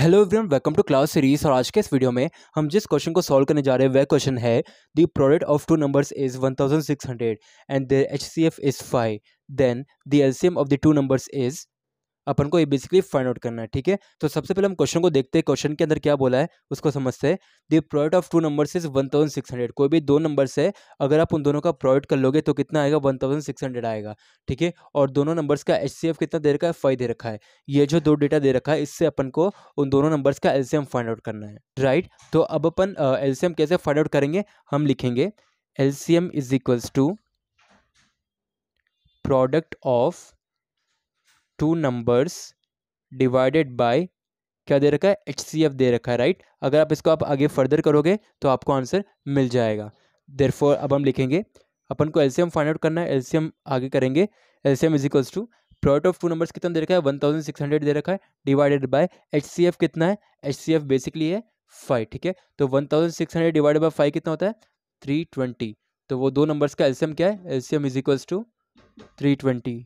hello everyone welcome to class series और आज के इस वीडियो में हम जिस क्वेश्चन को सॉल्व करने जा रहे हैं वह क्वेश्चन है the product of two numbers is 1600 and their HCF is 5 then the LCM of the two numbers is अपन को ये बेसिकली फाइंड आउट करना है ठीक है तो सबसे पहले हम क्वेश्चन को देखते हैं क्वेश्चन के अंदर क्या बोला है उसको समझते हैं the product of two number is one thousand six hundred कोई भी दो नंबर से अगर आप उन दोनों का प्रोडक्ट कर लोगे तो कितना आएगा वन थाउजेंड सिक्स हंड्रेड आएगा ठीक है और दोनों नंबर्स का एच सी एफ कितना दे रखा है फाइव दे रखा है ये जो दो डेटा दे रखा है इससे अपन को उन दोनों नंबर्स का एलसीएम फाइंड आउट करना है राइट तो अब अपन एल्सियम कैसे फाइंड आउट करेंगे हम लिखेंगे LCM is equals to product of two numbers divided by क्या दे रखा है एच सी एफ दे रखा है राइट अगर आप इसको आप आगे फर्दर करोगे तो आपको आंसर मिल जाएगा देर अब हम लिखेंगे अपन को एलसीएम फाइंड आउट करना है एलसीएम आगे करेंगे LCM is equals to product of two numbers कितना दे रखा है वन थाउजेंड सिक्स हंड्रेड दे रखा है divided by H C F कितना है एच सी एफ बेसिकली है फाइव ठीक है तो one thousand six hundred divided by five कितना होता है थ्री ट्वेंटी तो वो दो नंबर्स का एलसीएम क्या है LCM is equals to three twenty